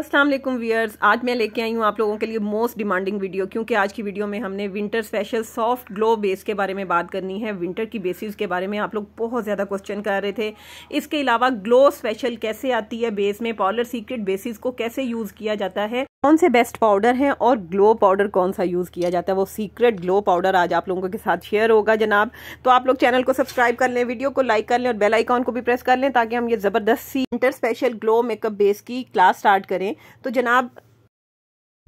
असलम वीयर्स आज मैं लेके आई हूँ आप लोगों के लिए मोस्ट डिमांडिंग वीडियो क्योंकि आज की वीडियो में हमने winter special soft glow base के बारे में बात करनी है विंटर की बेसिस के बारे में आप लोग बहुत ज़्यादा क्वेश्चन कर रहे थे इसके अलावा ग्लो स्पेशल कैसे आती है बेस में पॉलर सीक्रेट बेसिस को कैसे यूज़ किया जाता है कौन से बेस्ट पाउडर हैं और ग्लो पाउडर कौन सा यूज़ किया जाता है वो सीक्रेट ग्लो पाउडर आज आप लोगों के साथ शेयर होगा जनाब तो आप लोग चैनल को सब्सक्राइब कर लें वीडियो को लाइक कर लें और बेल आइकॉन को भी प्रेस कर लें ताकि हम ये ज़बरदस्त सी winter special glow makeup base की क्लास स्टार्ट करें तो जनाब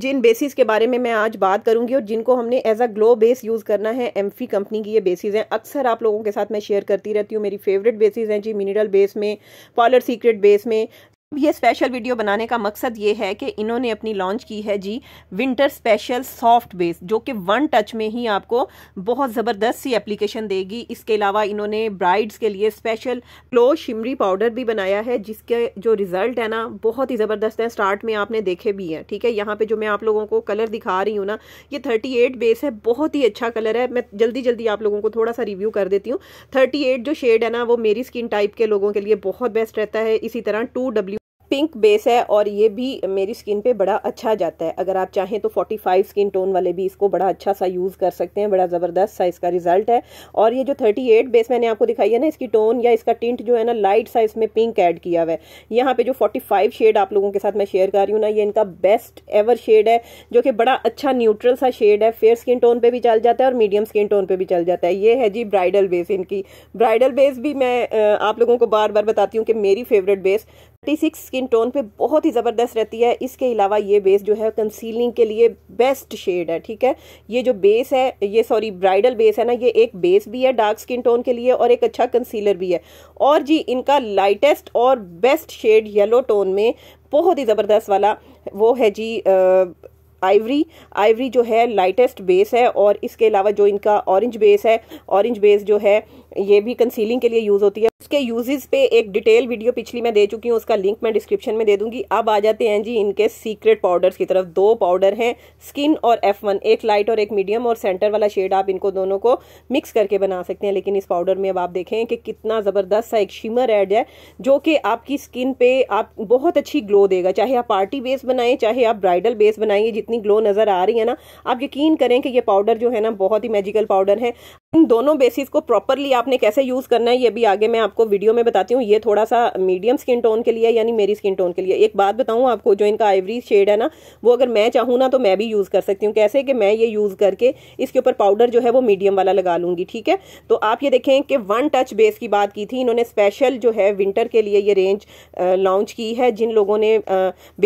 जिन बेसिस के बारे में मैं आज बात करूंगी और जिनको हमने as a glow base use करना है एम्फी कंपनी की ये बेसिस हैं अक्सर आप लोगों के साथ मैं शेयर करती रहती हूँ मेरी फेवरेट बेसिस हैं जी मिनरल बेस में पॉलर सीक्रेट बेस में ये स्पेशल वीडियो बनाने का मकसद ये है कि इन्होंने अपनी लॉन्च की है जी विंटर स्पेशल सॉफ्ट बेस जो कि वन टच में ही आपको बहुत ज़बरदस्त सी एप्लीकेशन देगी इसके अलावा इन्होंने ब्राइड्स के लिए स्पेशल क्लो शिमरी पाउडर भी बनाया है जिसके जो रिज़ल्ट है ना बहुत ही ज़बरदस्त है स्टार्ट में आपने देखे भी हैं ठीक है यहाँ पर जो मैं आप लोगों को कलर दिखा रही हूँ ना ये थर्टी बेस है बहुत ही अच्छा कलर है मैं जल्दी जल्दी आप लोगों को थोड़ा सा रिव्यू कर देती हूँ थर्टी जो शेड है ना वो मेरी स्किन टाइप के लोगों के लिए बहुत बेस्ट रहता है इसी तरह टू पिंक बेस है और ये भी मेरी स्किन पे बड़ा अच्छा जाता है अगर आप चाहें तो 45 स्किन टोन वाले भी इसको बड़ा अच्छा सा यूज़ कर सकते हैं बड़ा ज़बरदस्त सा इसका रिजल्ट है और ये जो 38 बेस मैंने आपको दिखाई है ना इसकी टोन या इसका टिंट जो है ना लाइट सा इसमें पिंक ऐड किया हुआ है यहाँ पे जो फोर्टी शेड आप लोगों के साथ मैं शेयर कर रही हूँ ना ये इनका बेस्ट एवर शेड है जो कि बड़ा अच्छा न्यूट्रल सा शेड है फेयर स्किन टोन पर भी चल जाता है और मीडियम स्किन टोन पर भी चल जाता है ये है जी ब्राइडल बेस इनकी ब्राइडल बेस भी मैं आप लोगों को बार बार बताती हूँ कि मेरी favourite base thirty six skin tone पे बहुत ही ज़बरदस्त रहती है इसके अलावा ये बेस जो है कंसीलिंग के लिए बेस्ट शेड है ठीक है ये जो बेस है ये सॉरी ब्राइडल बेस है ना ये एक बेस भी है डार्क स्किन टोन के लिए और एक अच्छा कंसीलर भी है और जी इनका लाइटेस्ट और बेस्ट शेड येलो टोन में बहुत ही ज़बरदस्त वाला वो है जी आ, आइवरी आइवरी जो है लाइटेस्ट बेस है और इसके अलावा जो इनका ऑरेंज बेस है ऑरेंज बेस जो है ये भी कंसीलिंग के लिए यूज़ होती है उसके यूजेस पे एक डिटेल वीडियो पिछली मैं दे चुकी हूँ उसका लिंक मैं डिस्क्रिप्शन में दे दूंगी अब आ जाते हैं जी इनके सीक्रेट पाउडर्स की तरफ दो पाउडर हैं स्किन और एफ वन एक लाइट और एक मीडियम और सेंटर वाला शेड आप इनको दोनों को मिक्स करके बना सकते हैं लेकिन इस पाउडर में अब आप देखें कि कितना ज़बरदस्त सा एक शिमर एड है जो कि आपकी स्किन पे आप बहुत अच्छी ग्लो देगा चाहे आप पार्टी बेस बनाएं चाहे आप ब्राइडल बेस बनाएंगे जितना इतनी ग्लो नज़र आ रही है ना आप यकीन करें कि ये पाउडर जो है ना बहुत ही मैजिकल पाउडर है इन दोनों बेसिस को प्रॉपरली आपने कैसे यूज़ करना है ये भी आगे मैं आपको वीडियो में बताती हूँ ये थोड़ा सा मीडियम स्किन टोन के लिए यानी मेरी स्किन टोन के लिए एक बात बताऊँ आपको जो इनका आइवरी शेड है ना वो अगर मैं चाहूँ ना तो मैं भी यूज़ कर सकती हूँ कैसे कि मैं ये यूज़ करके इसके ऊपर पाउडर जो है वो मीडियम वाला लगा लूँगी ठीक है तो आप ये देखें कि वन टच बेस की बात की थी इन्होंने स्पेशल जो है विंटर के लिए ये रेंज लॉन्च की है जिन लोगों ने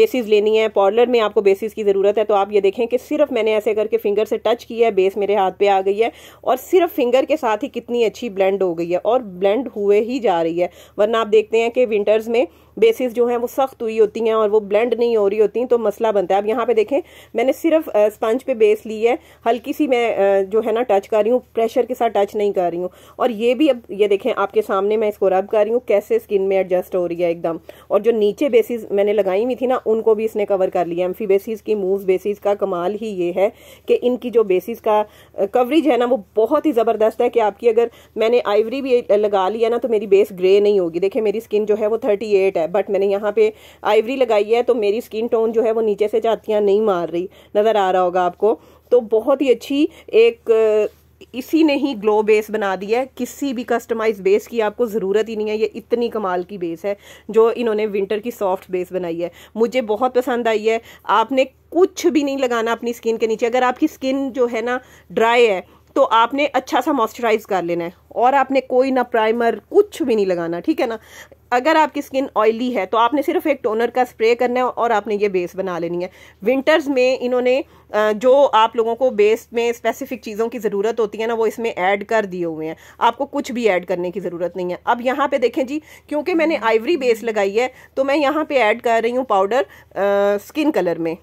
बेसिस लेनी है पार्लर में आपको बेसिस की ज़रूरत है तो तो आप ये देखें कि सिर्फ मैंने ऐसे करके फिंगर से टच किया है बेस मेरे हाथ पे आ गई है और सिर्फ फिंगर के साथ ही कितनी अच्छी ब्लेंड हो गई है और ब्लेंड हुए ही जा रही है वरना आप देखते हैं कि विंटर्स में बेसिस जो हैं वो सख्त हुई होती हैं और वो ब्लेंड नहीं हो रही होती तो मसला बनता है अब यहाँ पे देखें मैंने सिर्फ स्पंज पे बेस ली है हल्की सी मैं जो है ना टच कर रही हूँ प्रेशर के साथ टच नहीं कर रही हूँ और ये भी अब ये देखें आपके सामने मैं इसको रब कर रही हूँ कैसे स्किन में एडजस्ट हो रही है एकदम और जो नीचे बेसिस मैंने लगाई हुई थी ना उनको भी इसने कवर कर लिया एम्फी बेसिस की मूव बेसिस का कमाल ही ये है कि इनकी जो बेसिस का कवरेज है ना वो बहुत ही ज़बरदस्त है कि आपकी अगर मैंने आइवरी भी लगा लिया ना तो मेरी बेस ग्रे नहीं होगी देखिए मेरी स्किन जो है वो थर्टी एट है है बट मैंने यहाँ पे आइवरी लगाई है तो मेरी स्किन टोन जो है वो नीचे से जातियाँ नहीं मार रही नज़र आ रहा होगा आपको तो बहुत ही अच्छी एक इसी ने ही ग्लो बेस बना दिया है किसी भी कस्टमाइज बेस की आपको ज़रूरत ही नहीं है ये इतनी कमाल की बेस है जो इन्होंने विंटर की सॉफ्ट बेस बनाई है मुझे बहुत पसंद आई है आपने कुछ भी नहीं लगाना अपनी स्किन के नीचे अगर आपकी स्किन जो है ना ड्राई है तो आपने अच्छा सा मॉइस्चराइज कर लेना है और आपने कोई ना प्राइमर कुछ भी नहीं लगाना ठीक है ना अगर आपकी स्किन ऑयली है तो आपने सिर्फ एक टोनर का स्प्रे करना है और आपने ये बेस बना लेनी है विंटर्स में इन्होंने जो आप लोगों को बेस में स्पेसिफिक चीज़ों की ज़रूरत होती है ना वो इसमें ऐड कर दिए हुए हैं आपको कुछ भी ऐड करने की ज़रूरत नहीं है अब यहाँ पे देखें जी क्योंकि मैंने आइवरी बेस लगाई है तो मैं यहाँ पे ऐड कर रही हूँ पाउडर स्किन कलर में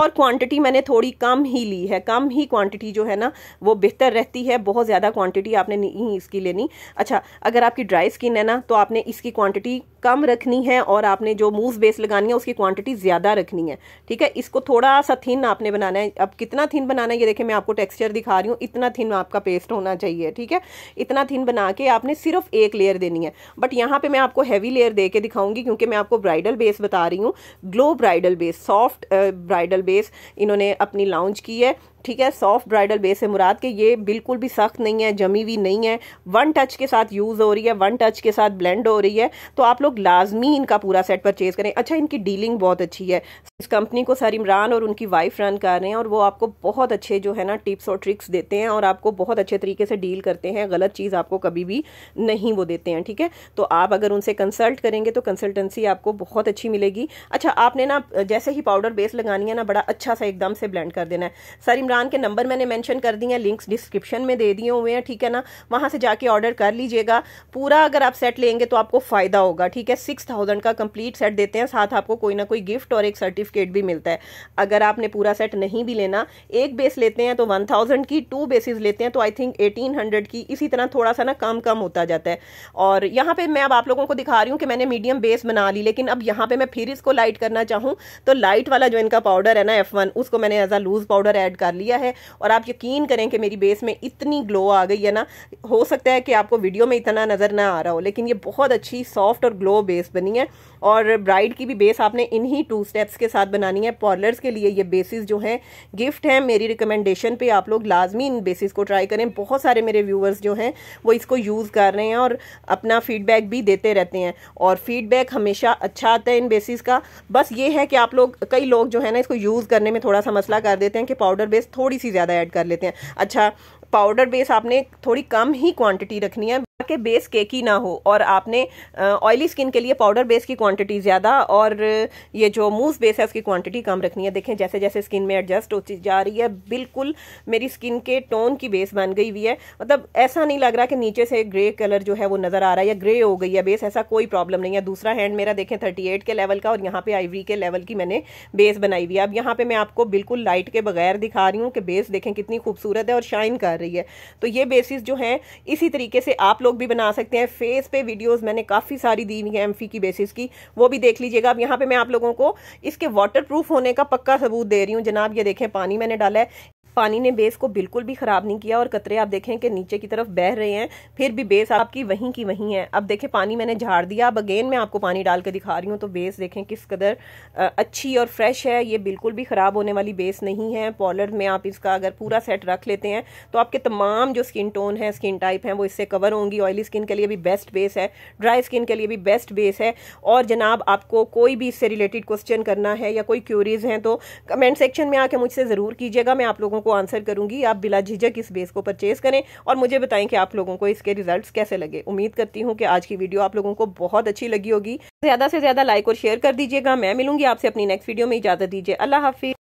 और क्वांटिटी मैंने थोड़ी कम ही ली है कम ही क्वांटिटी जो है ना वो बेहतर रहती है बहुत ज़्यादा क्वांटिटी आपने नहीं इसकी लेनी अच्छा अगर आपकी ड्राई स्किन है ना तो आपने इसकी क्वांटिटी कम रखनी है और आपने जो मूव बेस लगानी है उसकी क्वांटिटी ज़्यादा रखनी है ठीक है इसको थोड़ा सा थिन आपने बनाना है अब कितना थिन बनाना है ये देखें मैं आपको टेक्सचर दिखा रही हूँ इतना थिन आपका पेस्ट होना चाहिए ठीक है इतना थिन बना के आपने सिर्फ एक लेयर देनी है बट यहाँ पर मैं आपको हैवी लेयर दे के दिखाऊंगी क्योंकि मैं आपको ब्राइडल बेस बता रही हूँ glow bridal base soft bridal base इन्होंने अपनी लॉन्च की है ठीक है सॉफ्ट ब्राइडल बेस है मुराद के ये बिल्कुल भी सख्त नहीं है जमी हुई नहीं है वन टच के साथ यूज़ हो रही है वन टच के साथ ब्लेंड हो रही है तो आप लोग लाजमी इनका पूरा सेट परचेज़ करें अच्छा इनकी डीलिंग बहुत अच्छी है इस कंपनी को सर इमरान और उनकी वाइफ रन कर रहे हैं और वो आपको बहुत अच्छे जो है ना टिप्स और ट्रिक्स देते हैं और आपको बहुत अच्छे तरीके से डील करते हैं गलत चीज़ आपको कभी भी नहीं वो देते हैं ठीक है तो आप अगर उनसे कंसल्ट करेंगे तो कंसल्टेंसी आपको बहुत अच्छी मिलेगी अच्छा आपने ना जैसे ही पाउडर बेस लगानी है ना बड़ा अच्छा सा एकदम से ब्लेंड कर देना है सर इमरान इमरान के नंबर मैंने मेंशन कर दिए हैं लिंक्स डिस्क्रिप्शन में दे दिए हुए हैं ठीक है ना वहाँ से जाके ऑर्डर कर लीजिएगा पूरा अगर आप सेट लेंगे तो आपको फ़ायदा होगा ठीक है सिक्स थाउजेंड का कंप्लीट सेट देते हैं साथ आपको कोई ना कोई गिफ्ट और एक सर्टिफिकेट भी मिलता है अगर आपने पूरा सेट नहीं भी लेना एक बेस लेते हैं तो वन थाउजेंड की टू बेसिस लेते हैं तो आई थिंक एटीन हंड्रेड की इसी तरह थोड़ा सा ना कम कम होता जाता है और यहाँ पर मैं अब आप लोगों को दिखा रही हूँ कि मैंने मीडियम बेस बना ली लेकिन अब यहाँ पे मैं फिर इसको लाइट करना चाहूँ तो लाइट वाला जो इनका पाउडर है ना एफ उसको मैंने as a loose powder add कर लिया लिया है और आप यकीन करें कि मेरी बेस में इतनी ग्लो आ गई है ना हो सकता है कि आपको वीडियो में इतना नज़र ना आ रहा हो लेकिन ये बहुत अच्छी सॉफ्ट और ग्लो बेस बनी है और ब्राइड की भी बेस आपने इन्हीं टू स्टेप्स के साथ बनानी है पॉर्लर्स के लिए ये बेसिस जो हैं गिफ्ट हैं मेरी रिकमेंडेशन पे आप लोग लाजमी इन बेसिस को ट्राई करें बहुत सारे मेरे व्यूवर्स जो हैं वो इसको यूज़ कर रहे हैं और अपना फीडबैक भी देते रहते हैं और फीडबैक हमेशा अच्छा आता है इन बेसिस का बस ये है कि आप लोग कई लोग जो है ना इसको यूज़ करने में थोड़ा सा मसला कर देते हैं कि पाउडर बेस थोड़ी सी ज़्यादा ऐड कर लेते हैं अच्छा पाउडर बेस आपने थोड़ी कम ही क्वांटिटी रखनी है के बेस केकी ना हो और आपने ऑयली स्किन के लिए पाउडर बेस की क्वांटिटी ज़्यादा और ये जो मूस बेस है उसकी क्वांटिटी कम रखनी है देखें जैसे जैसे स्किन में एडजस्ट होती जा रही है बिल्कुल मेरी स्किन के टोन की बेस बन गई हुई है मतलब ऐसा नहीं लग रहा कि नीचे से ग्रे कलर जो है वो नज़र आ रहा है या ग्रे हो गई है बेस ऐसा कोई प्रॉब्लम नहीं है दूसरा हैंड मेरा देखें थर्टी के लेवल का और यहाँ पे आईवी के लेवल की मैंने बेस बनाई हुई है अब यहाँ पर मैं आपको बिल्कुल लाइट के बगैर दिखा रही हूँ कि बेस देखें कितनी खूबसूरत है और शाइन कर रही है तो ये बेसिस जो है इसी तरीके से आप लोग लोग भी बना सकते हैं फेस पे वीडियोस मैंने काफ़ी सारी दी हुई है एम की बेसिस की वो भी देख लीजिएगा अब यहाँ पे मैं आप लोगों को इसके वाटर होने का पक्का सबूत दे रही हूँ जनाब ये देखें पानी मैंने डाला है पानी ने बेस को बिल्कुल भी ख़राब नहीं किया और कतरे आप देखें कि नीचे की तरफ बह रहे हैं फिर भी बेस आपकी वहीं की वहीं है अब देखें पानी मैंने झाड़ दिया अब अगेन मैं आपको पानी डाल के दिखा रही हूँ तो बेस देखें किस कदर अच्छी और फ्रेश है ये बिल्कुल भी ख़राब होने वाली बेस नहीं है पॉलर में आप इसका अगर पूरा सेट रख लेते हैं तो आपके तमाम जो स्किन टोन है स्किन टाइप हैं वो इससे कवर होंगी ऑयली स्किन के लिए भी बेस्ट बेस है ड्राई स्किन के लिए भी बेस्ट बेस है और जनाब आपको कोई भी इससे रिलेटेड क्वेश्चन करना है या कोई क्यूरीज हैं तो कमेंट सेक्शन में आके मुझसे ज़रूर कीजिएगा मैं आप लोगों को आंसर करूंगी आप बिला झिझक इस बेस को परचेज करें और मुझे बताएं कि आप लोगों को इसके रिजल्ट्स कैसे लगे उम्मीद करती हूँ कि आज की वीडियो आप लोगों को बहुत अच्छी लगी होगी ज्यादा से ज्यादा लाइक और शेयर कर दीजिएगा मैं मिलूंगी आपसे अपनी नेक्स्ट वीडियो में इजाजत दीजिए अल्लाह हाफिज